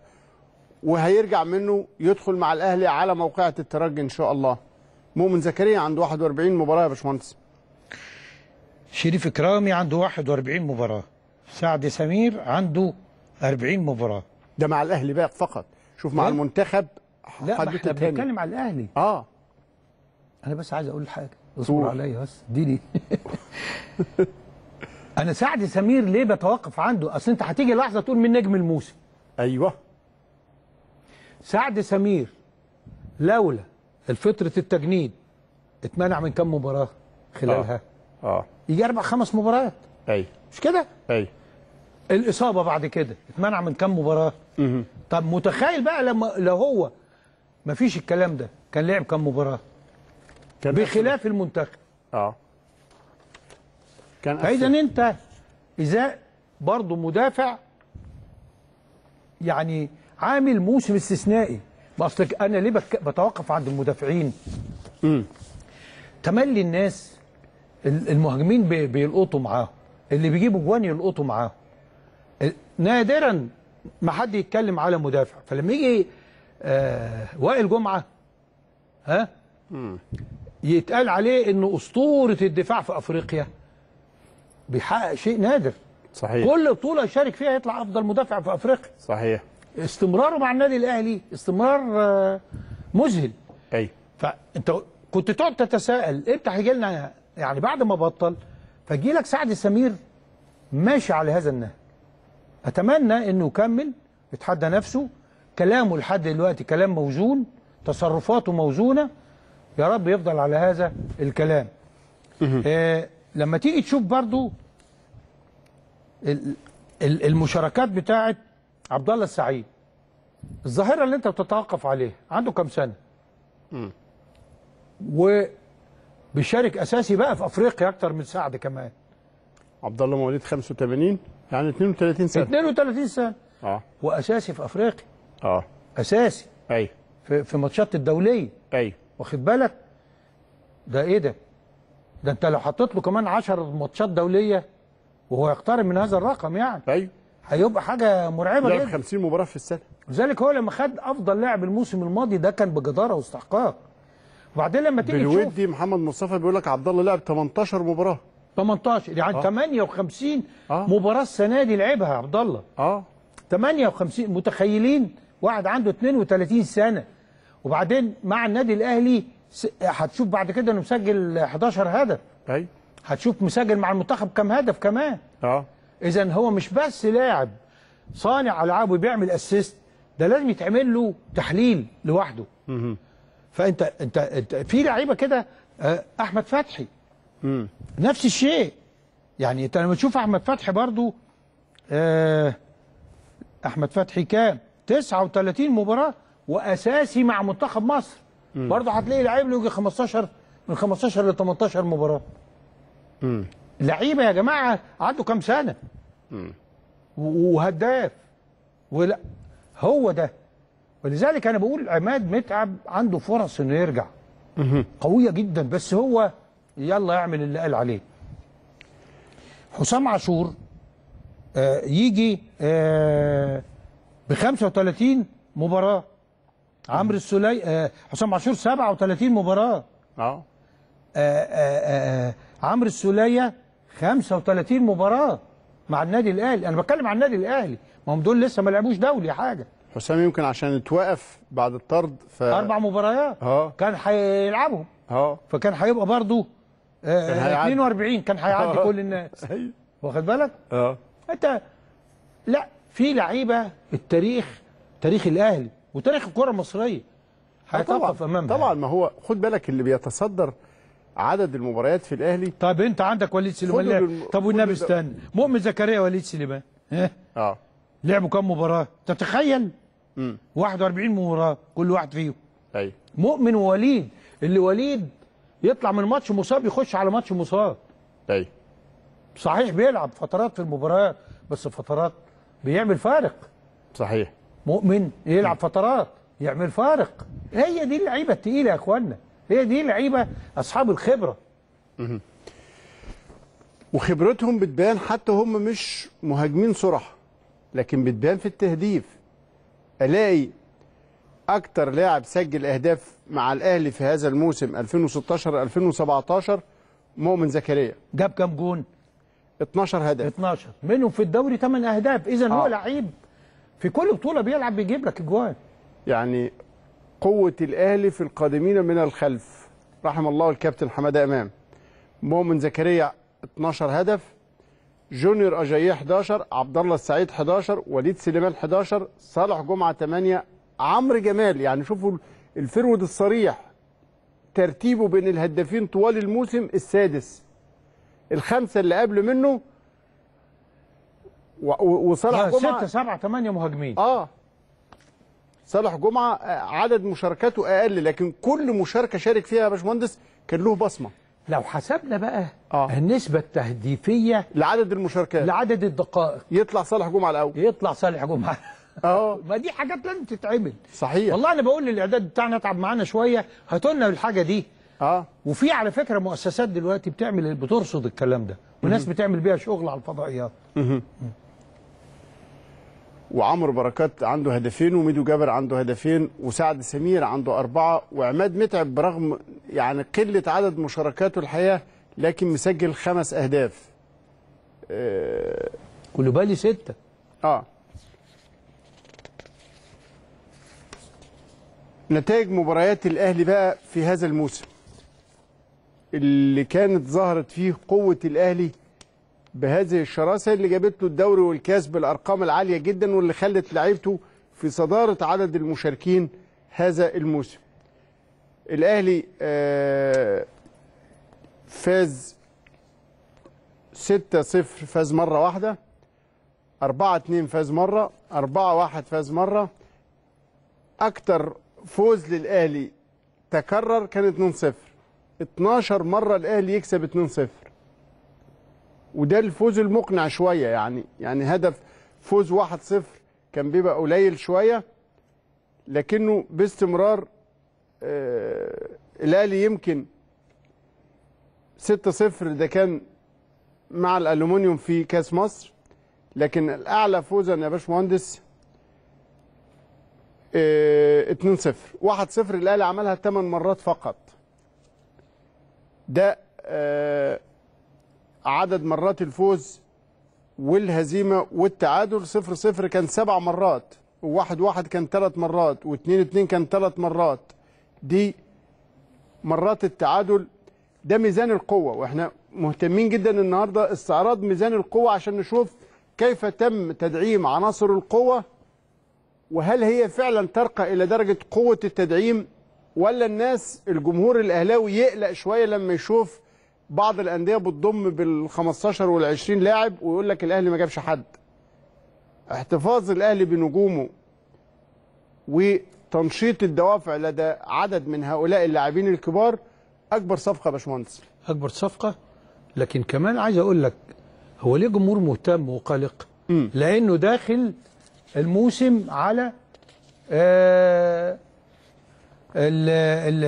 وهيرجع منه يدخل مع الاهلي على موقعة الترجي ان شاء الله مؤمن زكريا عنده 41 مباراه يا باشمهندس شريف اكرامي عنده 41 مباراه سعد سمير عنده 40 مباراه ده مع الاهلي بقى فقط شوف مع إيه؟ المنتخب لا ما احنا بنتكلم على الاهلي اه انا بس عايز اقول حاجه اصبر عليا بس اديني [LAUGHS] انا سعد سمير ليه بتوقف عنده اصل انت هتيجي لحظه تقول من نجم الموسم ايوه سعد سمير لولا الفترة التجنيد اتمنع من كام مباراه خلالها اه, آه. يجي اربع خمس مباريات ايوه مش كده ايوه الاصابه بعد كده اتمنع من كام مباراه طب متخيل بقى لما لو هو ما فيش الكلام ده كان لعب كام مباراه كان بخلاف أفضل. المنتخب اه كان فاذا انت اذا برضه مدافع يعني عامل موسم استثنائي ما اصل انا ليه بك... بتوقف عند المدافعين امم تملي الناس المهاجمين بيلقطوا معاهم اللي بيجيبوا جوان يلقطوا معاهم نادرا ما حد يتكلم على مدافع فلما يجي آه وائل جمعه ها يتقال عليه انه اسطوره الدفاع في افريقيا بيحقق شيء نادر صحيح كل بطوله يشارك فيها يطلع افضل مدافع في افريقيا صحيح استمراره مع النادي الاهلي استمرار آه، مذهل ايوه فانت كنت تقعد تتساءل امتى إيه هيجي لنا يعني بعد ما بطل فجي لك سعد سمير ماشي على هذا النهج أتمنى أنه يكمل يتحدى نفسه كلامه لحد دلوقتي كلام موزون تصرفاته موزونة يا رب يفضل على هذا الكلام آه لما تيجي تشوف برضو المشاركات بتاعه عبد الله السعيد الظاهرة اللي انت بتتوقف عليها عنده كام سنة وبيشارك أساسي بقى في أفريقيا أكتر من سعد كمان عبد الله مواليد 85 يعني 32 سنه 32 سنه اه واساسي في افريقيا اه اساسي ايوه في, في ماتشات الدوليه ايوه واخد بالك ده ايه ده ده انت لو حطيت له كمان 10 ماتشات دوليه وهو يقترب من هذا الرقم يعني ايوه هيبقى حاجه مرعبه جدا 50 مباراه في السنه لذلك هو لما خد افضل لاعب الموسم الماضي ده كان بجداره واستحقاق وبعدين لما تيجي تشوف بالودي محمد مصطفى بيقول لك عبد الله لعب 18 مباراه 18 يعني آه. 58 آه. مباراه السنه دي لعبها يا عبد الله اه 58 متخيلين واحد عنده 32 سنه وبعدين مع النادي الاهلي هتشوف بعد كده انه مسجل 11 هدف ايوه هتشوف مسجل مع المنتخب كم هدف كمان اه اذا هو مش بس لاعب صانع العاب وبيعمل اسيست ده لازم يتعمل له تحليل لوحده فانت انت, انت في لعيبه كده آه، احمد فتحي مم. نفس الشيء يعني انت لما تشوف احمد فتحي برضو آه احمد فتحي كام 39 مباراه واساسي مع منتخب مصر مم. برضو هتلاقي لعيب له يجي 15 من 15 ل 18 مباراه امم لعيبه يا جماعه عنده كام سنه امم وهداف ولا هو ده ولذلك انا بقول عماد متعب عنده فرص انه يرجع قويه جدا بس هو يلا اعمل اللي قال عليه حسام عاشور آه يجي آه ب 35 مباراه عمرو السلي آه حسام عاشور 37 مباراه اه, آه،, آه،, آه، عمرو السليه 35 مباراه مع النادي الاهلي انا بتكلم عن النادي الاهلي ما هم دول لسه ما لعبوش دولي حاجه حسام يمكن عشان اتوقف بعد الطرد ف... اربع مباريات اه كان هيلعبهم اه فكان هيبقى برضه 42 كان هيعدي [LAUGHS] آه. كل الناس [LAUGHS] أيوه. واخد بالك؟ اه انت لا في لعيبه التاريخ تاريخ الاهلي وتاريخ الكره المصريه آه، هيتوقف امامها طبعا ما هو خد بالك اللي بيتصدر عدد المباريات في الاهلي طب انت عندك وليد سليمان الم... طب والنبي استنى مؤمن زكريا وليد سليمان ها اه لعبوا كام مباراه انت امم 41 مباراه كل واحد فيهم ايوه مؤمن ووليد اللي وليد يطلع من ماتش مصاب يخش على ماتش مصاب ايوه صحيح بيلعب فترات في المباريات بس فترات بيعمل فارق صحيح مؤمن يلعب فترات يعمل فارق هي دي اللعيبه الثقيله يا اخوانا هي دي اللعيبه اصحاب الخبره وخبرتهم بتبان حتى هم مش مهاجمين صرح لكن بتبان في التهديف الاقي اكتر لاعب سجل اهداف مع الاهلي في هذا الموسم 2016 2017 مؤمن زكريا جاب كام جون 12 هدف 12 منهم في الدوري 8 اهداف اذا آه. هو لعيب في كل بطوله بيلعب بيجيب لك اجوان يعني قوه الاهلي في القادمين من الخلف رحم الله الكابتن حماده امام مؤمن زكريا 12 هدف جونيور اجاي 11 عبد الله السعيد 11 وليد سليمان 11 صالح جمعه 8 عمرو جمال يعني شوفوا الفرود الصريح ترتيبه بين الهدافين طوال الموسم السادس الخمسه اللي قبل منه وصالح جمعه 6 7 8 مهاجمين اه صالح جمعه آه، عدد مشاركاته اقل لكن كل مشاركه شارك فيها يا باشمهندس كان له بصمه لو حسبنا بقى آه. النسبة التهديفية لعدد المشاركات لعدد الدقائق يطلع صالح جمعة الأول يطلع صالح جمعة اهو [LAUGHS] ما دي حاجات لازم تتعمل صحيح والله انا بقول للاعداد بتاعنا اتعب معانا شويه هاتوا لنا الحاجه دي اه وفي على فكره مؤسسات دلوقتي بتعمل بترصد الكلام ده وناس بتعمل بيها شغل على الفضائيات وعمرو بركات عنده هدفين وميدو جابر عنده هدفين وسعد سمير عنده أربعة وعماد متعب برغم يعني قلة عدد مشاركاته الحقيقة لكن مسجل خمس أهداف آه كل بالي ستة اه نتائج مباريات الأهلي بقى في هذا الموسم اللي كانت ظهرت فيه قوة الأهلي بهذه الشراسة اللي جابت له الدوري والكاس بالأرقام العالية جدا واللي خلت لعيبته في صدارة عدد المشاركين هذا الموسم الأهلي آه، فاز 6-0 فاز مرة واحدة 4-2 فاز مرة 4-1 فاز مرة أكتر فوز للأهلي تكرر كان 2-0 12 مرة الأهلي يكسب 2-0 وده الفوز المقنع شوية يعني يعني هدف فوز 1-0 كان بيبقى قليل شوية لكنه باستمرار آه الأهلي يمكن 6-0 ده كان مع الألومنيوم في كاس مصر لكن الأعلى فوزا يا باشمهندس 2-0 1-0 الاهلي عملها 8 مرات فقط ده آه، عدد مرات الفوز والهزيمه والتعادل 0-0 كان 7 مرات و1-1 كان 3 مرات و2-2 كان 3 مرات دي مرات التعادل ده ميزان القوه واحنا مهتمين جدا النهارده استعراض ميزان القوه عشان نشوف كيف تم تدعيم عناصر القوه وهل هي فعلا ترقى إلى درجة قوة التدعيم ولا الناس الجمهور الأهلاوي يقلق شوية لما يشوف بعض الأندية بتضم بال 15 وال 20 لاعب ويقول لك الأهلي ما جابش حد احتفاظ الأهلي بنجومه وتنشيط الدوافع لدى عدد من هؤلاء اللاعبين الكبار أكبر صفقة يا باشمهندس أكبر صفقة لكن كمان عايز أقول لك هو ليه جمهور مهتم وقلق؟ لأنه داخل الموسم على آه،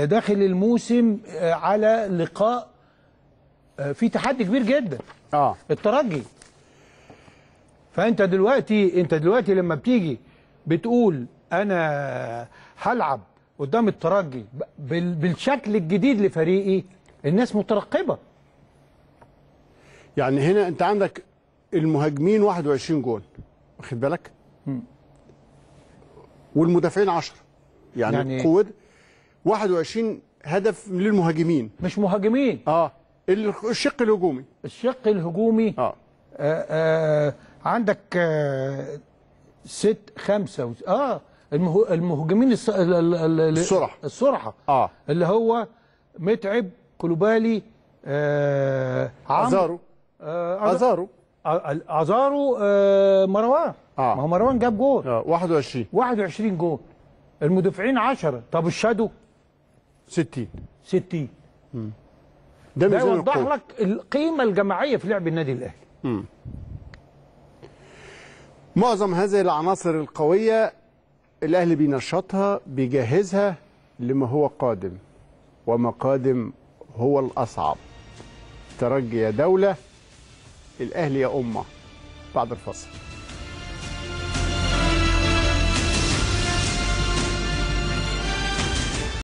داخل الموسم آه، على لقاء آه، في تحدي كبير جدا اه الترجي فانت دلوقتي انت دلوقتي لما بتيجي بتقول انا هلعب قدام الترجي بالشكل الجديد لفريقي الناس مترقبه يعني هنا انت عندك المهاجمين 21 جول واخد بالك والمدافعين 10 يعني, يعني قوه 21 هدف للمهاجمين مش مهاجمين اه الشق الهجومي الشق الهجومي اه, آه, آه عندك آه ست خمسة و... اه المه... المهاجمين الس... السرعة السرعة اه اللي هو متعب كلوبالي آه عمرو ازارو آه ازارو ازارو آه مروان اه ما هو مروان جاب جول اه 21 21 جول المدافعين 10 طب الشادو 60 60 ده ده, ده يوضح لك القيمه الجماعيه في لعب النادي الاهلي معظم هذه العناصر القويه الاهلي بينشطها بيجهزها لما هو قادم وما قادم هو الاصعب ترجي يا دوله الاهلي يا امه بعد الفصل